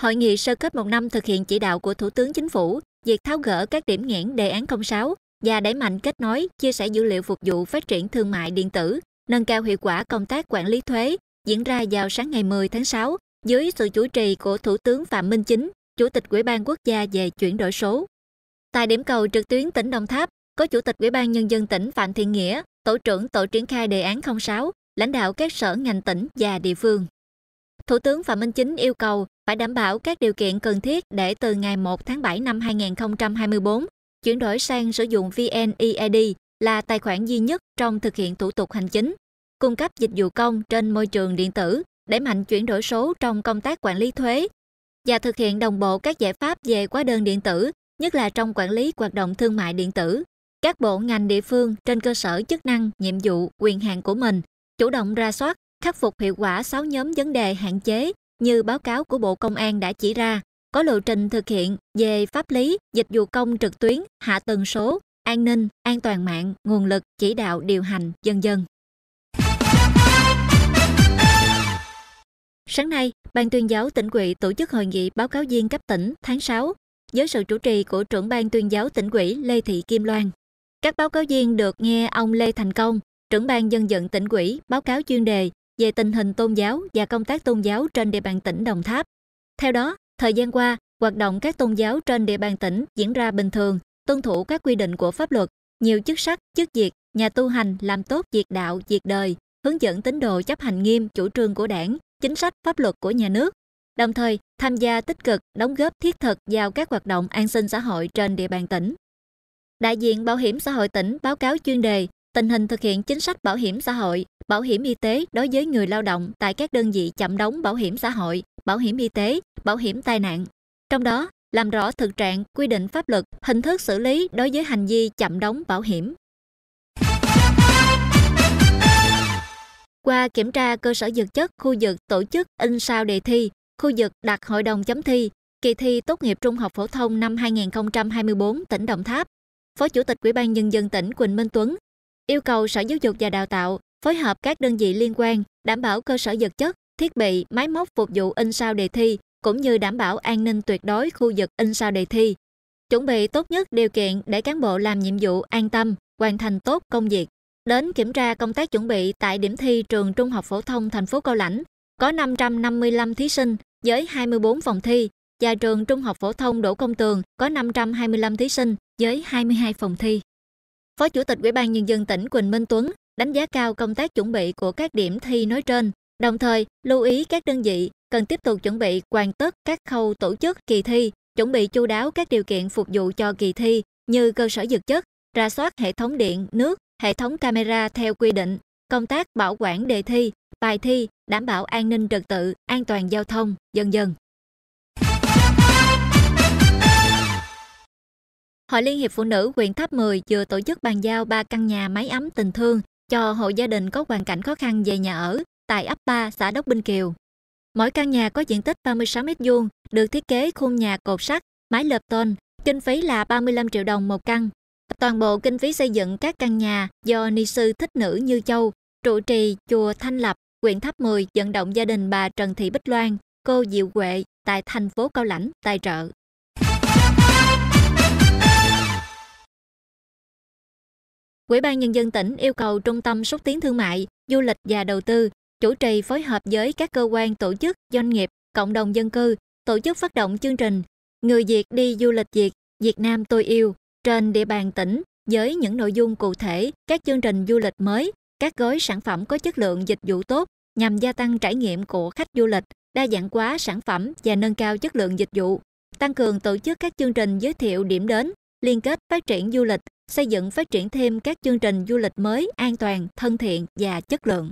Hội nghị sơ kết một năm thực hiện chỉ đạo của Thủ tướng Chính phủ, việc tháo gỡ các điểm nghẽn đề án 06 và đẩy mạnh kết nối, chia sẻ dữ liệu phục vụ phát triển thương mại điện tử, nâng cao hiệu quả công tác quản lý thuế, diễn ra vào sáng ngày 10 tháng 6 dưới sự chủ trì của Thủ tướng Phạm Minh Chính, Chủ tịch Ủy ban Quốc gia về chuyển đổi số. Tại điểm cầu trực tuyến tỉnh Đồng Tháp, có Chủ tịch Ủy ban Nhân dân tỉnh Phạm Thiện Nghĩa, Tổ trưởng Tổ triển khai đề án 06, lãnh đạo các sở ngành tỉnh và địa phương. Thủ tướng Phạm Minh Chính yêu cầu phải đảm bảo các điều kiện cần thiết để từ ngày 1 tháng 7 năm 2024 chuyển đổi sang sử dụng VNEID e là tài khoản duy nhất trong thực hiện thủ tục hành chính, cung cấp dịch vụ công trên môi trường điện tử, đẩy mạnh chuyển đổi số trong công tác quản lý thuế và thực hiện đồng bộ các giải pháp về hóa đơn điện tử, nhất là trong quản lý hoạt động thương mại điện tử. Các bộ ngành địa phương trên cơ sở chức năng, nhiệm vụ, quyền hạn của mình chủ động ra soát, khắc phục hiệu quả 6 nhóm vấn đề hạn chế như báo cáo của Bộ Công an đã chỉ ra, có lộ trình thực hiện về pháp lý, dịch vụ công trực tuyến, hạ tầng số, an ninh, an toàn mạng, nguồn lực, chỉ đạo điều hành, dân dân. Sáng nay, Ban tuyên giáo tỉnh ủy tổ chức hội nghị báo cáo viên cấp tỉnh tháng 6 dưới sự chủ trì của trưởng ban tuyên giáo tỉnh ủy Lê Thị Kim Loan. Các báo cáo viên được nghe ông Lê Thành Công, trưởng ban dân vận tỉnh ủy báo cáo chuyên đề về tình hình tôn giáo và công tác tôn giáo trên địa bàn tỉnh Đồng Tháp. Theo đó, thời gian qua, hoạt động các tôn giáo trên địa bàn tỉnh diễn ra bình thường, tuân thủ các quy định của pháp luật, nhiều chức sắc, chức việc, nhà tu hành làm tốt việc đạo, việc đời, hướng dẫn tín đồ chấp hành nghiêm chủ trương của đảng, chính sách pháp luật của nhà nước, đồng thời tham gia tích cực đóng góp thiết thực vào các hoạt động an sinh xã hội trên địa bàn tỉnh. Đại diện Bảo hiểm xã hội tỉnh báo cáo chuyên đề tình hình thực hiện chính sách bảo hiểm xã hội, bảo hiểm y tế đối với người lao động tại các đơn vị chậm đóng bảo hiểm xã hội, bảo hiểm y tế, bảo hiểm tai nạn. Trong đó, làm rõ thực trạng, quy định pháp luật, hình thức xử lý đối với hành vi chậm đóng bảo hiểm. Qua kiểm tra cơ sở dược chất khu vực tổ chức in sao đề thi, khu vực đặt hội đồng chấm thi, kỳ thi tốt nghiệp trung học phổ thông năm 2024 tỉnh Đồng Tháp, Phó Chủ tịch Ủy ban Nhân dân tỉnh Quỳnh Minh Tuấn yêu cầu Sở Giáo dục và Đào tạo phối hợp các đơn vị liên quan đảm bảo cơ sở vật chất, thiết bị, máy móc phục vụ in sao đề thi cũng như đảm bảo an ninh tuyệt đối khu vực in sao đề thi. Chuẩn bị tốt nhất điều kiện để cán bộ làm nhiệm vụ an tâm, hoàn thành tốt công việc. Đến kiểm tra công tác chuẩn bị tại điểm thi trường Trung học phổ thông thành phố Cao Lãnh, có 555 thí sinh với 24 phòng thi và trường Trung học phổ thông Đỗ Công Tường có 525 thí sinh với 22 phòng thi. Phó Chủ tịch Ủy ban Nhân dân tỉnh Quỳnh Minh Tuấn đánh giá cao công tác chuẩn bị của các điểm thi nói trên, đồng thời lưu ý các đơn vị cần tiếp tục chuẩn bị hoàn tất các khâu tổ chức kỳ thi, chuẩn bị chu đáo các điều kiện phục vụ cho kỳ thi như cơ sở vật chất, ra soát hệ thống điện, nước, hệ thống camera theo quy định, công tác bảo quản đề thi, bài thi, đảm bảo an ninh trật tự, an toàn giao thông, dần dần. Hội Liên hiệp Phụ nữ huyện Tháp 10 vừa tổ chức bàn giao 3 căn nhà máy ấm tình thương cho hộ gia đình có hoàn cảnh khó khăn về nhà ở tại ấp 3 xã Đốc Binh Kiều. Mỗi căn nhà có diện tích 36 m2, được thiết kế khung nhà cột sắt, mái lợp tôn, kinh phí là 35 triệu đồng một căn. Toàn bộ kinh phí xây dựng các căn nhà do ni sư thích nữ Như Châu, trụ trì chùa Thanh Lập, huyện Tháp 10 vận động gia đình bà Trần Thị Bích Loan, cô Diệu Huệ tại thành phố Cao Lãnh tài trợ. Quỹ ban Nhân dân tỉnh yêu cầu Trung tâm Xúc tiến Thương mại, Du lịch và Đầu tư chủ trì phối hợp với các cơ quan tổ chức, doanh nghiệp, cộng đồng dân cư, tổ chức phát động chương trình Người Việt đi du lịch Việt, Việt Nam tôi yêu trên địa bàn tỉnh với những nội dung cụ thể, các chương trình du lịch mới, các gói sản phẩm có chất lượng dịch vụ tốt nhằm gia tăng trải nghiệm của khách du lịch, đa dạng hóa sản phẩm và nâng cao chất lượng dịch vụ, tăng cường tổ chức các chương trình giới thiệu điểm đến, liên kết phát triển du lịch xây dựng phát triển thêm các chương trình du lịch mới an toàn, thân thiện và chất lượng.